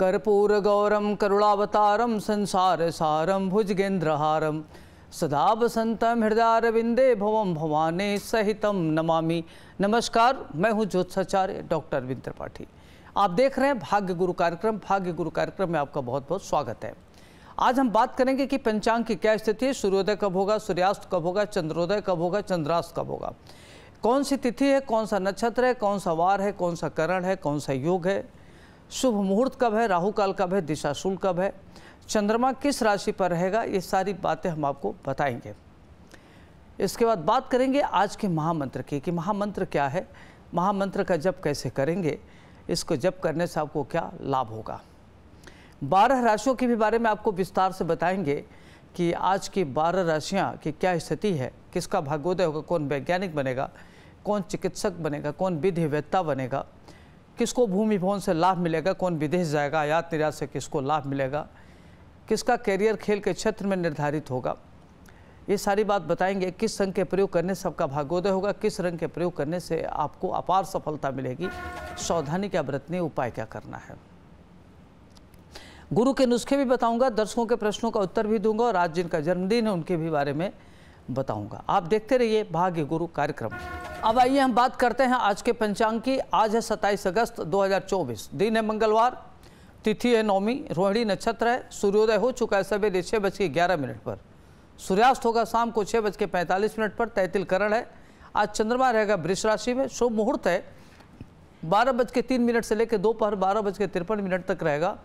कर्पूर गौरम करुणावतारम संसार सारम भुजगेन्द्रहारम सदा हृदय हृदयारविंदे भवम भवाने सहितम नमामि नमस्कार मैं हूं ज्योत्साचार्य डॉक्टर अरविंद त्रिपाठी आप देख रहे हैं भाग्य गुरु कार्यक्रम भाग्य गुरु कार्यक्रम में आपका बहुत बहुत स्वागत है आज हम बात करेंगे कि पंचांग की क्या स्थिति है सूर्योदय कब होगा सूर्यास्त कब होगा चंद्रोदय कब होगा चंद्रास्त कब होगा कौन सी तिथि है कौन सा नक्षत्र है कौन सा वार है कौन सा करण है कौन सा योग है शुभ मुहूर्त कब है राहु काल कब है दिशाशूल कब है चंद्रमा किस राशि पर रहेगा ये सारी बातें हम आपको बताएंगे इसके बाद बात करेंगे आज के महामंत्र की कि महामंत्र क्या है महामंत्र का जप कैसे करेंगे इसको जप करने से आपको क्या लाभ होगा बारह राशियों के भी बारे में आपको विस्तार से बताएंगे कि आज की बारह राशियाँ की क्या स्थिति है किसका भाग्योदय होगा कौन वैज्ञानिक बनेगा कौन चिकित्सक बनेगा कौन विधिवेत्ता बनेगा किसको भूमि भवन से लाभ मिलेगा कौन विदेश जाएगा आयात निर्यात से किसको लाभ मिलेगा किसका कैरियर खेल के क्षेत्र में निर्धारित होगा ये सारी बात बताएंगे किस रंग के प्रयोग करने से आपका भाग्योदय होगा किस रंग के प्रयोग करने से आपको अपार सफलता मिलेगी सावधानी क्या बरतनी उपाय क्या करना है गुरु के नुस्खे भी बताऊंगा दर्शकों के प्रश्नों का उत्तर भी दूंगा और आज जिनका जन्मदिन है उनके भी बारे में बताऊंगा आप देखते रहिए भाग्य गुरु कार्यक्रम अब आइए हम बात करते हैं आज के पंचांग की आज है सत्ताईस अगस्त 2024 दिन है मंगलवार तिथि है नौमी रोहिणी नक्षत्र है सूर्योदय हो चुका है सवेरे छः बज के ग्यारह मिनट पर सूर्यास्त होगा शाम को छः बज के पैंतालीस मिनट पर तैतिल करण है आज चंद्रमा रहेगा वृक्ष राशि में शुभ मुहूर्त है बारह बज के तीन मिनट से लेकर दोपहर बारह बज के तिरपन मिनट तक रहेगा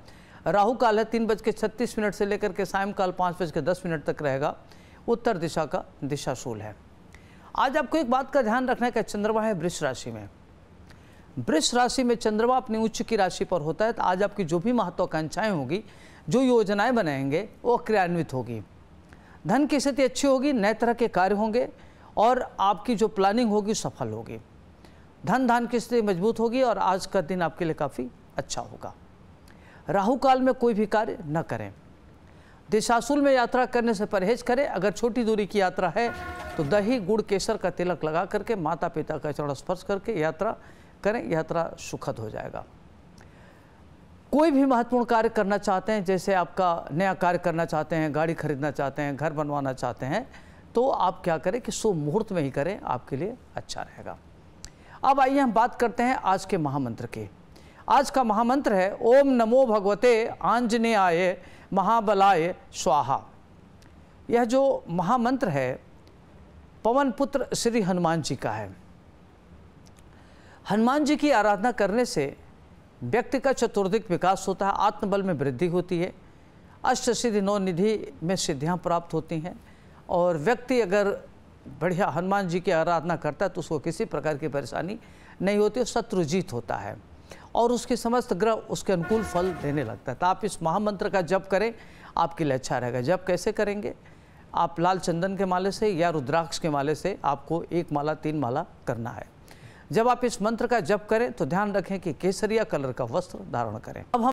राहु काल है तीन बज के छत्तीस मिनट से लेकर के सायंकाल पाँच बज के दस मिनट तक रहेगा उत्तर दिशा का दिशाशूल है आज आपको एक बात का ध्यान रखना है कि चंद्रमा है वृक्ष राशि में वृक्ष राशि में चंद्रमा अपनी उच्च की राशि पर होता है तो आज आपकी जो भी महत्वाकांक्षाएं होगी जो योजनाएं बनाएंगे वो क्रियान्वित होगी धन की स्थिति अच्छी होगी नए तरह के कार्य होंगे और आपकी जो प्लानिंग होगी सफल होगी धन धान की स्थिति मजबूत होगी और आज का दिन आपके लिए काफ़ी अच्छा होगा राहु काल में कोई भी कार्य न करें दिशासूल में यात्रा करने से परहेज करें अगर छोटी दूरी की यात्रा है तो दही गुड़ केसर का तिलक लगा करके माता पिता का चरण स्पर्श करके यात्रा करें यात्रा सुखद हो जाएगा कोई भी महत्वपूर्ण कार्य करना चाहते हैं जैसे आपका नया कार्य करना चाहते हैं गाड़ी खरीदना चाहते हैं घर बनवाना चाहते हैं तो आप क्या करें कि शुभ मुहूर्त में ही करें आपके लिए अच्छा रहेगा अब आइए हम बात करते हैं आज के महामंत्र की आज का महामंत्र है ओम नमो भगवते आंजने आये महाबलाय स्वाहा यह जो महामंत्र है पवन पुत्र श्री हनुमान जी का है हनुमान जी की आराधना करने से व्यक्ति का चतुर्दिक विकास होता है आत्मबल में वृद्धि होती है अष्ट सिद्धि नौ निधि में सिद्धियाँ प्राप्त होती हैं और व्यक्ति अगर बढ़िया हनुमान जी की आराधना करता है तो उसको किसी प्रकार की परेशानी नहीं होती और शत्रु जीत होता है और उसके समस्त ग्रह उसके अनुकूल फल देने लगता है तो आप इस महामंत्र का जप करें आपके लिए अच्छा रहेगा जप कैसे करेंगे आप लाल चंदन के माले से या रुद्राक्ष के माले से आपको एक माला तीन माला करना है जब आप इस मंत्र का जप करें तो ध्यान रखें कि केसरिया कलर का वस्त्र धारण करें अब हम